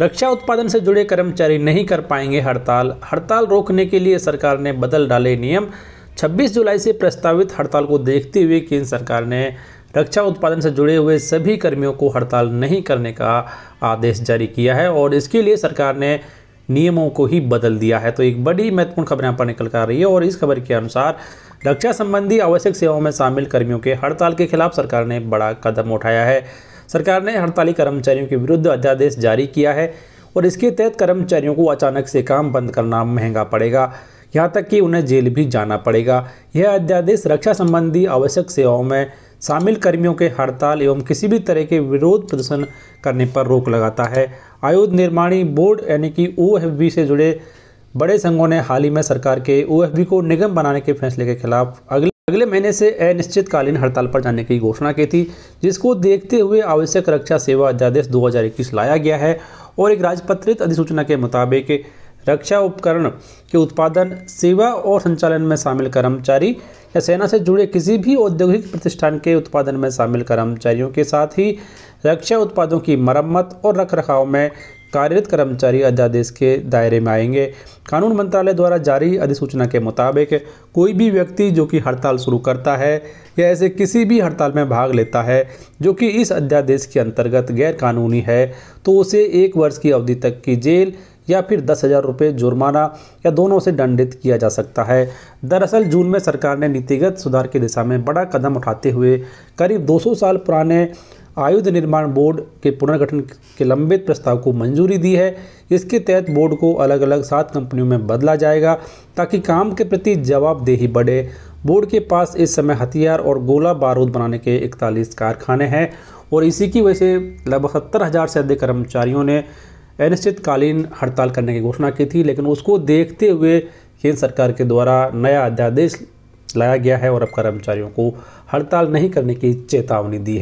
रक्षा उत्पादन से जुड़े कर्मचारी नहीं कर पाएंगे हड़ताल हड़ताल रोकने के लिए सरकार ने बदल डाले नियम 26 जुलाई से प्रस्तावित हड़ताल को देखते हुए केंद्र सरकार ने रक्षा उत्पादन से जुड़े हुए सभी कर्मियों को हड़ताल नहीं करने का आदेश जारी किया है और इसके लिए सरकार ने नियमों को ही बदल दिया है तो एक बड़ी महत्वपूर्ण खबर यहाँ पर निकल कर आ रही है और इस खबर के अनुसार रक्षा संबंधी आवश्यक सेवाओं में शामिल कर्मियों के हड़ताल के खिलाफ सरकार ने बड़ा कदम उठाया है सरकार ने हड़ताली कर्मचारियों के विरुद्ध अध्यादेश जारी किया है और इसके तहत कर्मचारियों को अचानक से काम बंद करना महंगा पड़ेगा यहाँ तक कि उन्हें जेल भी जाना पड़ेगा यह अध्यादेश रक्षा संबंधी आवश्यक सेवाओं में शामिल कर्मियों के हड़ताल एवं किसी भी तरह के विरोध प्रदर्शन करने पर रोक लगाता है आयुध निर्माणी बोर्ड यानी कि ओ से जुड़े बड़े संघों ने हाल ही में सरकार के ओ को निगम बनाने के फैसले के खिलाफ अगले अगले महीने से अनिश्चितकालीन हड़ताल पर जाने की घोषणा की थी जिसको देखते हुए आवश्यक रक्षा सेवा अध्यादेश 2021 लाया गया है और एक राजपत्रित अधिसूचना के मुताबिक रक्षा उपकरण के उत्पादन सेवा और संचालन में शामिल कर्मचारी या सेना से जुड़े किसी भी औद्योगिक प्रतिष्ठान के उत्पादन में शामिल कर्मचारियों के साथ ही रक्षा उत्पादों की मरम्मत और रखरखाव में कार्यरत कर्मचारी अध्यादेश के दायरे में आएंगे कानून मंत्रालय द्वारा जारी अधिसूचना के मुताबिक कोई भी व्यक्ति जो कि हड़ताल शुरू करता है या ऐसे किसी भी हड़ताल में भाग लेता है जो कि इस अध्यादेश के अंतर्गत गैरकानूनी है तो उसे एक वर्ष की अवधि तक की जेल या फिर दस हज़ार रुपये जुर्माना या दोनों से दंडित किया जा सकता है दरअसल जून में सरकार ने नीतिगत सुधार की दिशा में बड़ा कदम उठाते हुए करीब 200 साल पुराने आयुध निर्माण बोर्ड के पुनर्गठन के लंबित प्रस्ताव को मंजूरी दी है इसके तहत बोर्ड को अलग अलग सात कंपनियों में बदला जाएगा ताकि काम के प्रति जवाबदेही बढ़े बोर्ड के पास इस समय हथियार और गोला बारूद बनाने के इकतालीस कारखाने हैं और इसी की वजह से लगभग सत्तर हज़ार से अधिक कर्मचारियों ने अनिश्चितकालीन हड़ताल करने की घोषणा की थी लेकिन उसको देखते हुए केंद्र सरकार के द्वारा नया अध्यादेश लाया गया है और अब कर्मचारियों को हड़ताल नहीं करने की चेतावनी दी है